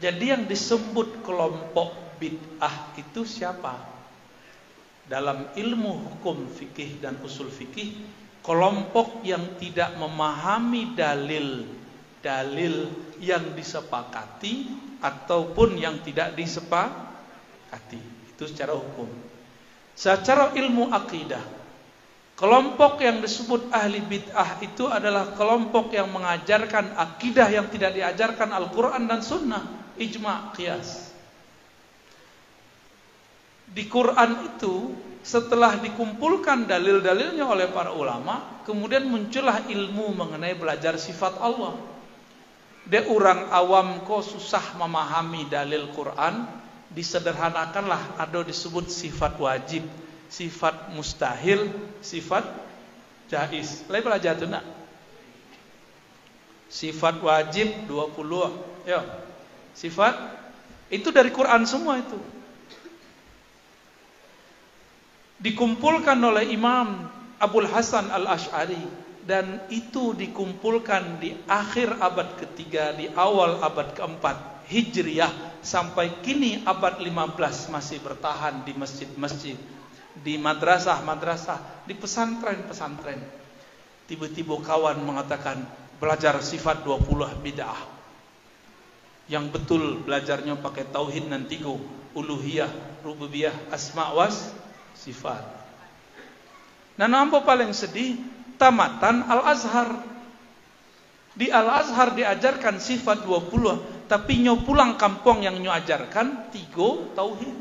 Jadi yang disebut kelompok bid'ah itu siapa? Dalam ilmu hukum fikih dan usul fikih, kelompok yang tidak memahami dalil dalil yang disepakati ataupun yang tidak disepakati. Itu secara hukum. Secara ilmu akidah, kelompok yang disebut ahli bid'ah itu adalah kelompok yang mengajarkan akidah yang tidak diajarkan Al-Quran dan Sunnah ijma kias Di Quran itu setelah dikumpulkan dalil-dalilnya oleh para ulama, kemudian muncullah ilmu mengenai belajar sifat Allah. Dia orang awam kok susah memahami dalil Quran, disederhanakanlah ada disebut sifat wajib, sifat mustahil, sifat jais. Lain belajar tuh nak. Sifat wajib 20. Yo sifat itu dari Quran semua itu. Dikumpulkan oleh Imam Abdul Hasan Al Ash'ari dan itu dikumpulkan di akhir abad ketiga, di awal abad keempat Hijriyah sampai kini abad 15 masih bertahan di masjid-masjid, di madrasah-madrasah, di pesantren-pesantren. Tiba-tiba kawan mengatakan belajar sifat 20 bid'ah yang betul belajarnya pakai tauhid tigo uluhiyah rububiyah asma was sifat nah nampo paling sedih tamatan al azhar di al azhar diajarkan sifat 20 tapi nyo pulang kampung yang nyo ajarkan tigo tauhid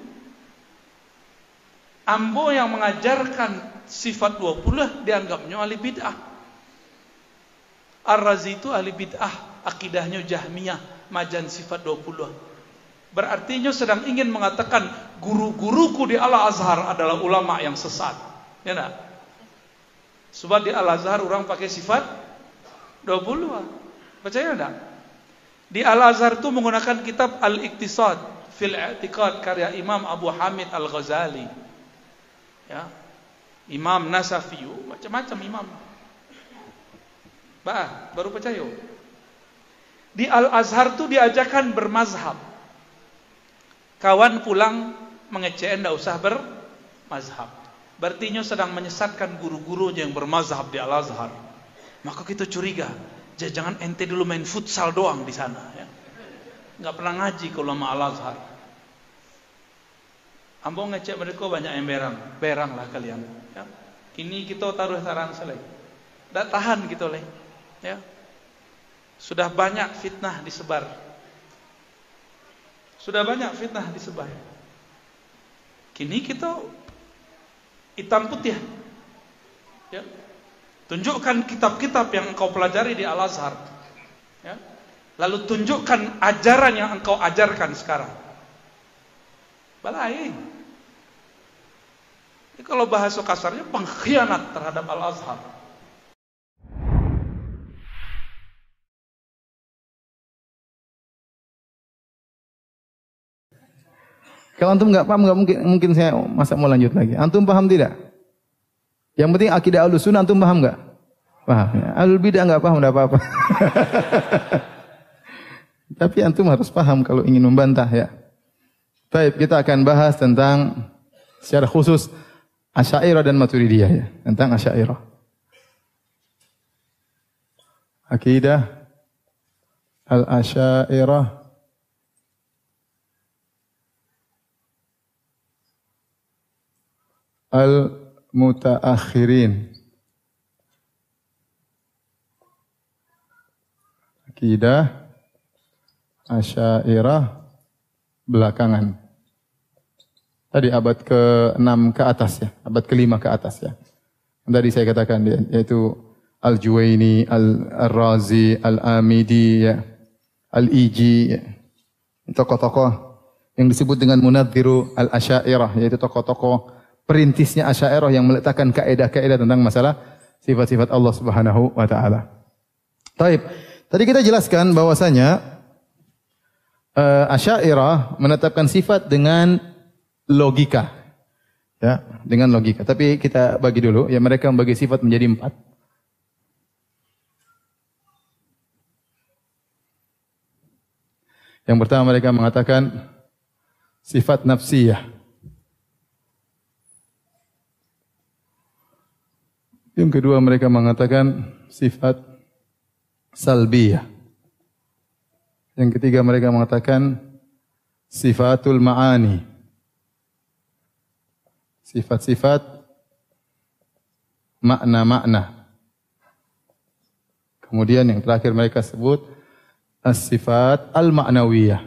ambo yang mengajarkan sifat 20 dianggapnya alibidah bid'ah Ar-Razi itu ahli bid'ah, akidahnya Jahmiyah, majan sifat 20-an. Berarti nyo sedang ingin mengatakan guru-guruku di Al-Azhar adalah ulama yang sesat. Ya nah? Sebab di Al-Azhar orang pakai sifat 20. Percaya enggak? Di Al-Azhar itu menggunakan kitab Al-Iqtisad fil I'tiqad karya Imam Abu Hamid Al-Ghazali. Ya. Imam Nasafiyu, macam-macam imam. Baah, baru percaya. Di Al-Azhar tuh diajakan bermazhab. Kawan pulang mengecek, ndak usah bermazhab. Berarti sedang menyesatkan guru-gurunya yang bermazhab di Al-Azhar. Maka kita curiga, jangan ente dulu main futsal doang di sana. Ya. Nggak pernah ngaji kalau ulama Al-Azhar. Ambo ngecek mereka banyak yang berang, berang lah kalian. Ya. Ini kita taruh saran selain. Tak tahan gitu leh ya, sudah banyak fitnah disebar. Sudah banyak fitnah disebar. Kini kita hitam putih. Ya. Tunjukkan kitab-kitab yang engkau pelajari di Al-Azhar. Ya. Lalu tunjukkan ajaran yang engkau ajarkan sekarang. Balai. Ini kalau bahasa kasarnya pengkhianat terhadap Al-Azhar. Kalau antum nggak paham nggak mungkin mungkin saya masa mau lanjut lagi. Antum paham tidak? Yang penting akidah ahlus sunnah antum paham nggak? Paham. Ya. Ahlul bidah nggak paham nggak apa-apa. Tapi antum harus paham kalau ingin membantah ya. Baik, kita akan bahas tentang secara khusus Asy'ariyah dan Maturidiyah ya, tentang Asy'ariyah. Akidah Al-Asy'ariyah al-mutaakhirin. Akidah Asyairah belakangan. Tadi abad ke-6 ke atas ya, abad ke-5 ke atas ya. Tadi saya katakan yaitu Al-Juwaini, Al-Razi, Al-Amidi ya, Al-Iji ya. Tokoh-tokoh yang disebut dengan munadziru al-asyairah yaitu tokoh-tokoh perintisnya Asy'ariyah yang meletakkan kaidah-kaidah tentang masalah sifat-sifat Allah Subhanahu wa taala. Taib. Tadi kita jelaskan bahwasanya uh, eh, Asy'ariyah menetapkan sifat dengan logika. Ya, dengan logika. Tapi kita bagi dulu, ya mereka membagi sifat menjadi empat. Yang pertama mereka mengatakan sifat nafsiyah. Yang kedua mereka mengatakan sifat salbiyah. Yang ketiga mereka mengatakan sifatul ma'ani. Sifat-sifat makna-makna. Kemudian yang terakhir mereka sebut as-sifat al-ma'nawiyah.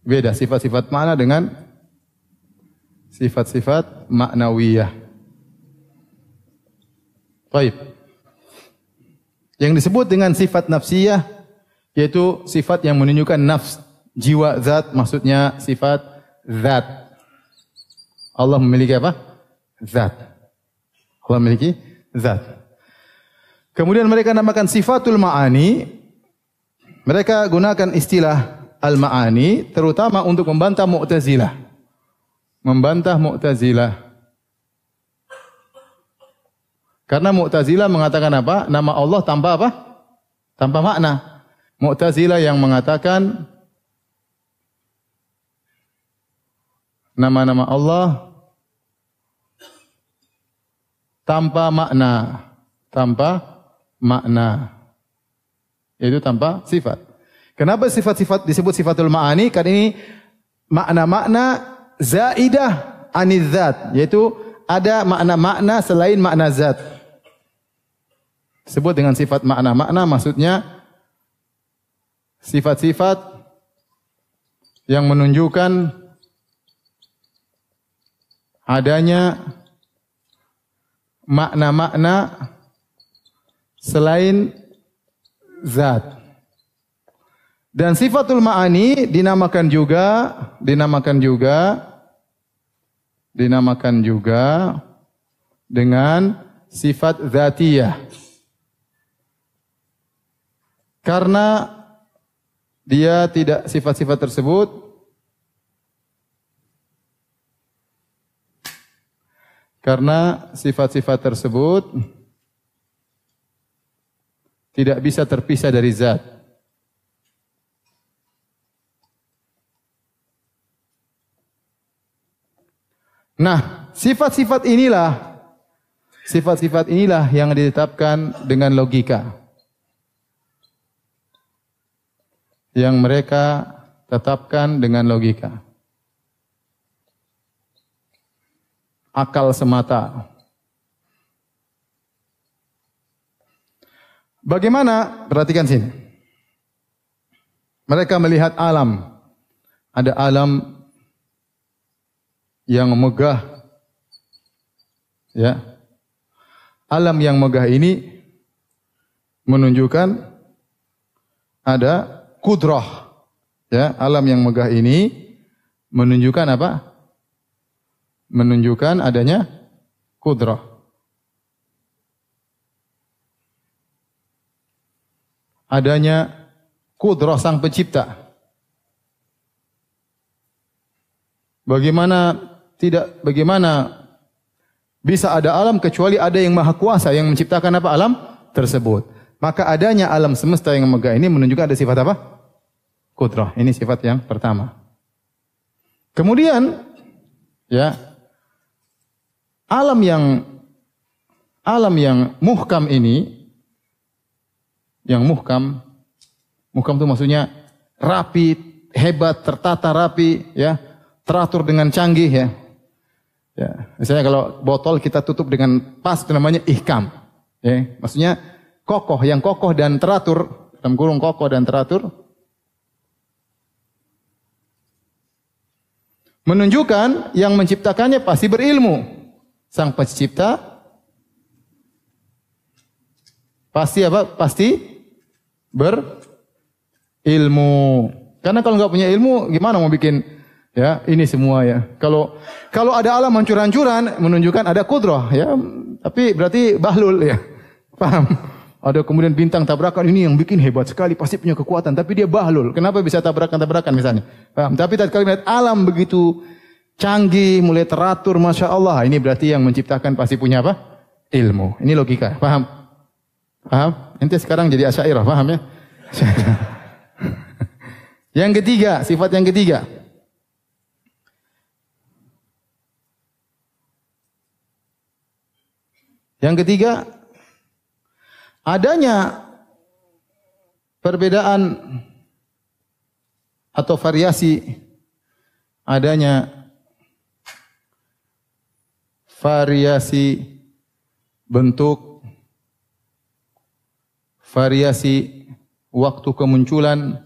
Beda sifat-sifat makna dengan sifat-sifat maknawiyah. Baik. Yang disebut dengan sifat nafsiyah yaitu sifat yang menunjukkan nafs, jiwa zat maksudnya sifat zat. Allah memiliki apa? Zat. Allah memiliki zat. Kemudian mereka namakan sifatul ma'ani. Mereka gunakan istilah al-ma'ani terutama untuk membantah Mu'tazilah membantah Mu'tazilah. Karena Mu'tazilah mengatakan apa? Nama Allah tanpa apa? Tanpa makna. Mu'tazilah yang mengatakan nama-nama Allah tanpa makna, tanpa makna. itu tanpa sifat. Kenapa sifat-sifat disebut sifatul ma'ani? Karena ini makna-makna zaidah anizat yaitu ada makna-makna selain makna zat. Sebut dengan sifat makna. Makna maksudnya sifat-sifat yang menunjukkan adanya makna-makna selain zat. Dan sifatul ma'ani dinamakan juga dinamakan juga dinamakan juga dengan sifat zatiyah. Karena dia tidak sifat-sifat tersebut karena sifat-sifat tersebut tidak bisa terpisah dari zat. Nah, sifat-sifat inilah sifat-sifat inilah yang ditetapkan dengan logika. Yang mereka tetapkan dengan logika. Akal semata. Bagaimana? Perhatikan sini. Mereka melihat alam. Ada alam yang megah ya alam yang megah ini menunjukkan ada kudroh ya alam yang megah ini menunjukkan apa menunjukkan adanya kudroh adanya kudroh sang pencipta bagaimana tidak bagaimana bisa ada alam kecuali ada yang maha kuasa yang menciptakan apa alam tersebut. Maka adanya alam semesta yang megah ini menunjukkan ada sifat apa? Kudrah. Ini sifat yang pertama. Kemudian ya alam yang alam yang muhkam ini yang muhkam muhkam itu maksudnya rapi, hebat, tertata rapi ya, teratur dengan canggih ya. Ya. Misalnya kalau botol kita tutup dengan pas itu namanya ihkam. Ya. Maksudnya kokoh, yang kokoh dan teratur, dalam kurung kokoh dan teratur, menunjukkan yang menciptakannya pasti berilmu. Sang pencipta pasti apa? Pasti berilmu. Karena kalau nggak punya ilmu, gimana mau bikin Ya, ini semua ya. Kalau kalau ada alam hancur-hancuran menunjukkan ada kudroh ya. Tapi berarti bahlul ya. Paham? Ada kemudian bintang tabrakan ini yang bikin hebat sekali pasti punya kekuatan tapi dia bahlul. Kenapa bisa tabrakan-tabrakan misalnya? Paham? Tapi tatkala melihat alam begitu canggih, mulai teratur, masya Allah. Ini berarti yang menciptakan pasti punya apa? Ilmu. Ini logika. Paham? Paham? Nanti sekarang jadi asyairah. Paham ya? yang ketiga, sifat yang ketiga. Yang ketiga, adanya perbedaan atau variasi adanya variasi bentuk variasi waktu kemunculan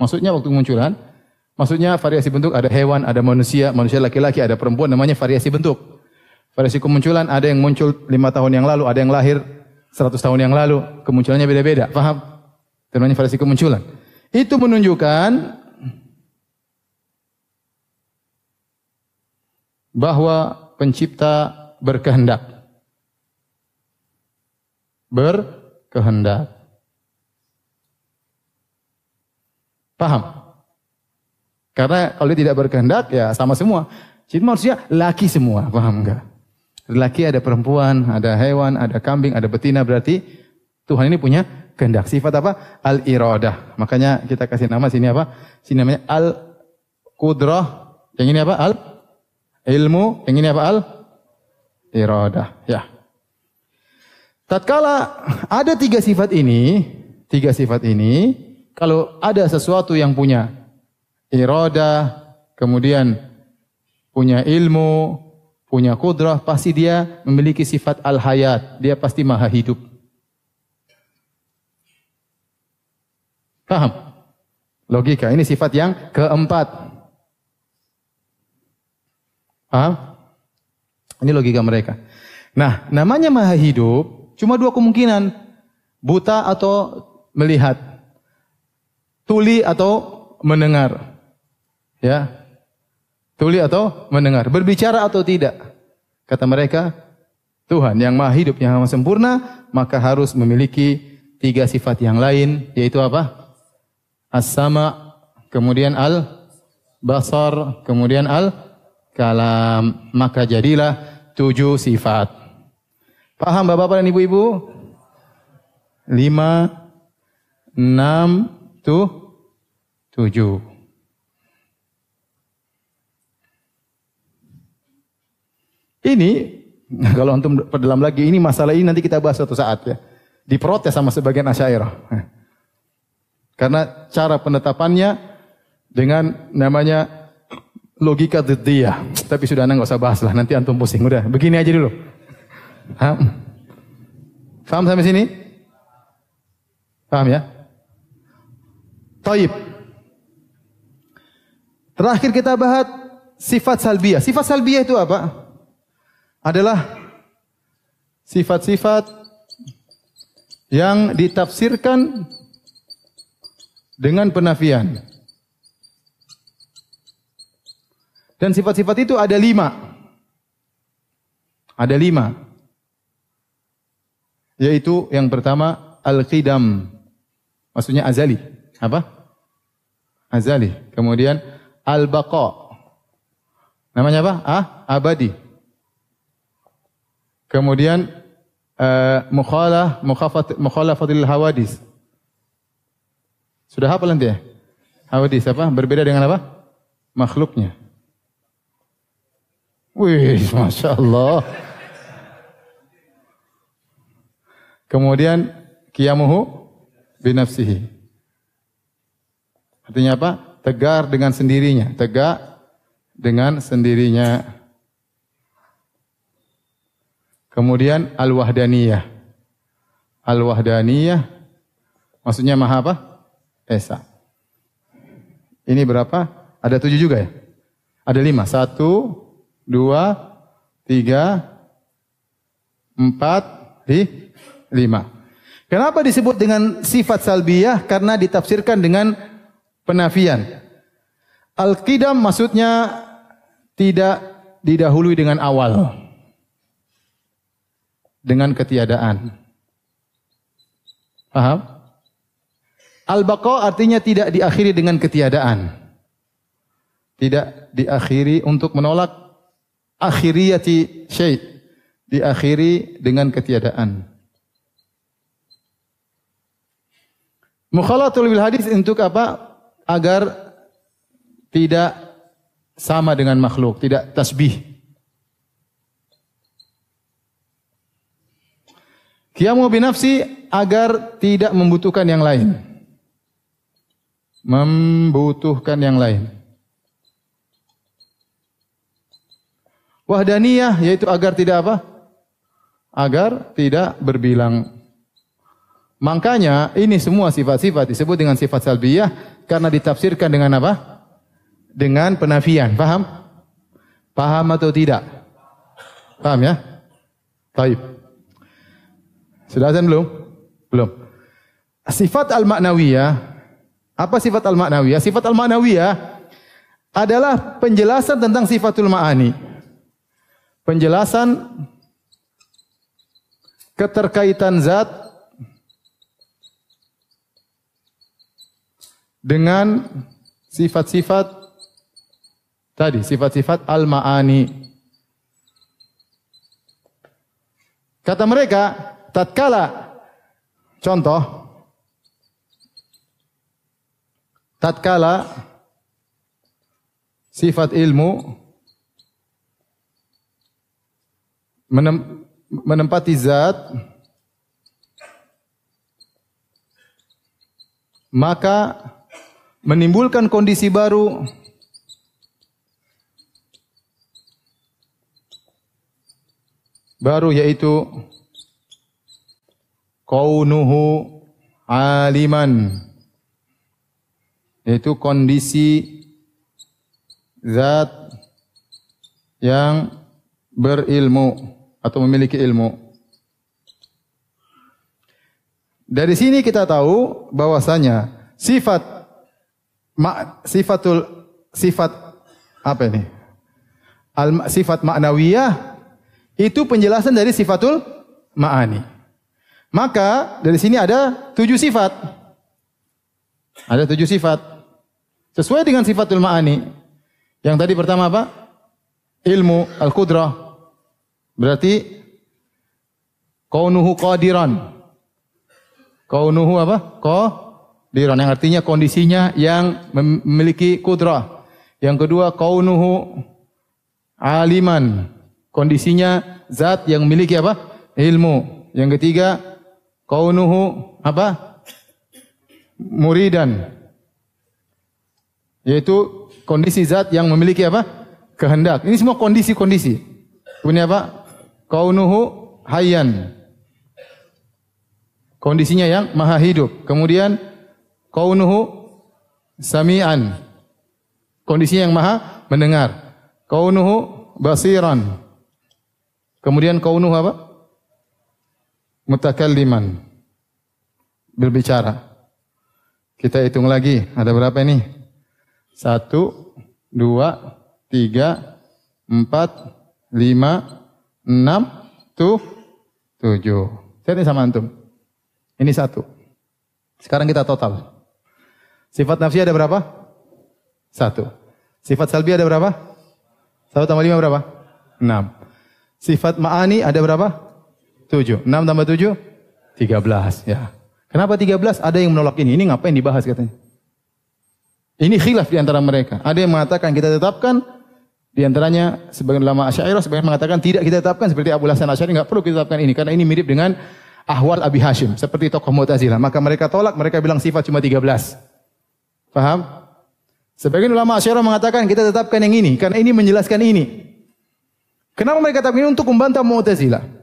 maksudnya waktu kemunculan Maksudnya variasi bentuk ada hewan, ada manusia, manusia laki-laki, ada perempuan, namanya variasi bentuk. Variasi kemunculan ada yang muncul lima tahun yang lalu, ada yang lahir 100 tahun yang lalu, kemunculannya beda-beda. Paham? Itu namanya variasi kemunculan. Itu menunjukkan bahwa pencipta berkehendak. Berkehendak. Paham? Karena kalau dia tidak berkehendak ya sama semua. Jadi manusia laki semua, paham enggak? laki, ada perempuan, ada hewan, ada kambing, ada betina berarti Tuhan ini punya kehendak. Sifat apa? Al-iradah. Makanya kita kasih nama sini apa? Sini namanya al-qudrah. Yang ini apa? Al ilmu, yang ini apa? Al iradah. Ya. Tatkala ada tiga sifat ini, tiga sifat ini, kalau ada sesuatu yang punya Iroda, kemudian punya ilmu, punya kudrah, pasti dia memiliki sifat al-hayat. Dia pasti maha hidup. Paham? Logika. Ini sifat yang keempat. Paham? Ini logika mereka. Nah, namanya maha hidup, cuma dua kemungkinan. Buta atau melihat. Tuli atau mendengar. Ya. Tuli atau mendengar, berbicara atau tidak. Kata mereka, Tuhan yang maha hidup, yang maha sempurna, maka harus memiliki tiga sifat yang lain, yaitu apa? As-sama, kemudian al-basar, kemudian al-kalam. Maka jadilah tujuh sifat. Paham bapak-bapak dan ibu-ibu? Lima, enam, tuh, tujuh. Ini kalau antum dalam lagi ini masalah ini nanti kita bahas suatu saat ya. Diprotes sama sebagian asyairah. Karena cara penetapannya dengan namanya logika dia. Tapi sudah nggak usah bahas lah, nanti antum pusing. Udah, begini aja dulu. Faham? Faham sampai sini? Faham ya? Taib. Terakhir kita bahas sifat salbiyah. Sifat salbiyah itu apa? adalah sifat-sifat yang ditafsirkan dengan penafian. Dan sifat-sifat itu ada lima. Ada lima. Yaitu yang pertama al-qidam. Maksudnya azali. Apa? Azali. Kemudian al-baqa. Namanya apa? Ah, abadi. Kemudian eh, mukhalah mukhafat mukhalafatil hawadis. Sudah hafal nanti ya? Hawadis apa? Berbeda dengan apa? Makhluknya. Wih, Masya Allah. Kemudian, kiamuhu binafsihi. Artinya apa? Tegar dengan sendirinya. Tegak dengan sendirinya. Kemudian al-wahdaniyah. Al-wahdaniyah maksudnya maha apa? Esa. Ini berapa? Ada tujuh juga ya? Ada lima. Satu, dua, tiga, empat, di, lima. Kenapa disebut dengan sifat salbiyah? Karena ditafsirkan dengan penafian. Al-qidam maksudnya tidak didahului dengan awal dengan ketiadaan. Paham? Al-baqa artinya tidak diakhiri dengan ketiadaan. Tidak diakhiri untuk menolak akhiriyati syait Diakhiri dengan ketiadaan. Mukhalatul bil hadis untuk apa? Agar tidak sama dengan makhluk, tidak tasbih. Qiyamu binafsi agar tidak membutuhkan yang lain. Membutuhkan yang lain. Wahdaniyah yaitu agar tidak apa? Agar tidak berbilang. Makanya ini semua sifat-sifat disebut dengan sifat salbiyah karena ditafsirkan dengan apa? Dengan penafian. Paham? Paham atau tidak? Paham ya? Baik. Sudah azan belum? Belum. Sifat al-ma'nawiyah, apa sifat al-ma'nawiyah? Sifat al-ma'nawiyah adalah penjelasan tentang sifatul ma'ani. Penjelasan keterkaitan zat dengan sifat-sifat tadi, sifat-sifat al-ma'ani. Kata mereka, tatkala contoh tatkala sifat ilmu menem, menempati zat maka menimbulkan kondisi baru baru yaitu kaunuhu aliman yaitu kondisi zat yang berilmu atau memiliki ilmu. Dari sini kita tahu bahwasanya sifat ma, sifatul sifat apa ini? Al, sifat maknawiyah itu penjelasan dari sifatul ma'ani. Maka dari sini ada tujuh sifat. Ada tujuh sifat. Sesuai dengan sifatul ma'ani. Yang tadi pertama apa? Ilmu al-qudrah. Berarti kaunuhu qadiran. Kaunuhu apa? Qadiran yang artinya kondisinya yang memiliki kudrah. Yang kedua kaunuhu aliman. Kondisinya zat yang memiliki apa? Ilmu. Yang ketiga kaunuhu apa? muridan. Yaitu kondisi zat yang memiliki apa? kehendak. Ini semua kondisi-kondisi. Punya apa? Kaunuhu hayyan. Kondisinya yang maha hidup. Kemudian kaunuhu samian. Kondisinya yang maha mendengar. Kaunuhu basiran. Kemudian kaunuhu apa? mutakalliman berbicara. Kita hitung lagi, ada berapa ini? Satu, dua, tiga, empat, lima, enam, tuh, tujuh. Saya ini sama antum. Ini satu. Sekarang kita total. Sifat nafsi ada berapa? Satu. Sifat salbi ada berapa? Satu tambah lima berapa? Enam. Sifat ma'ani ada berapa? 7. 6 tambah 7? 13 ya. Kenapa 13? Ada yang menolak ini. Ini ngapain dibahas katanya? Ini khilaf di antara mereka. Ada yang mengatakan kita tetapkan di antaranya sebagian ulama Asy'ariyah sebagian mengatakan tidak kita tetapkan seperti Abu Hasan Asy'ari enggak perlu kita tetapkan ini karena ini mirip dengan Ahwal Abi Hashim seperti tokoh Mu'tazilah. Maka mereka tolak, mereka bilang sifat cuma 13. Paham? Sebagian ulama Asy'ariyah mengatakan kita tetapkan yang ini karena ini menjelaskan ini. Kenapa mereka tetapkan ini untuk membantah Mu'tazilah?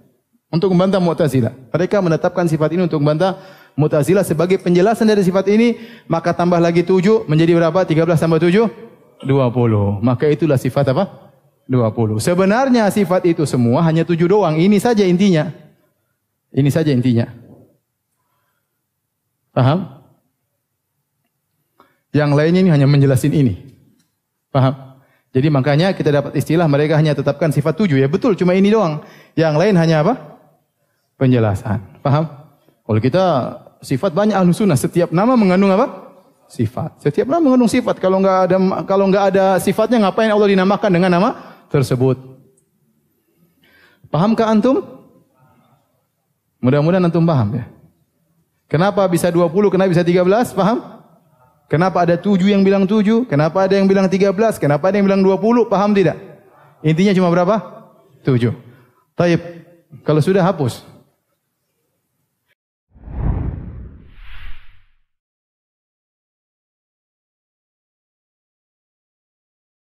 Untuk membantah Mu'tazilah. Mereka menetapkan sifat ini untuk membantah Mu'tazilah sebagai penjelasan dari sifat ini, maka tambah lagi tujuh menjadi berapa? 13 tambah dua puluh. Maka itulah sifat apa? Dua puluh. Sebenarnya sifat itu semua hanya tujuh doang. Ini saja intinya. Ini saja intinya. Paham? Yang lainnya ini hanya menjelaskan ini. Paham? Jadi makanya kita dapat istilah mereka hanya tetapkan sifat tujuh ya. Betul, cuma ini doang. Yang lain hanya apa? penjelasan. Paham? Kalau kita sifat banyak ahlu sunnah. Setiap nama mengandung apa? Sifat. Setiap nama mengandung sifat. Kalau nggak ada kalau nggak ada sifatnya ngapain Allah dinamakan dengan nama tersebut? Pahamkah antum? Mudah-mudahan antum paham ya. Kenapa bisa 20, kenapa bisa 13? Paham? Kenapa ada 7 yang bilang 7? Kenapa ada yang bilang 13? Kenapa ada yang bilang 20? Paham tidak? Intinya cuma berapa? 7. Taib. Kalau sudah hapus.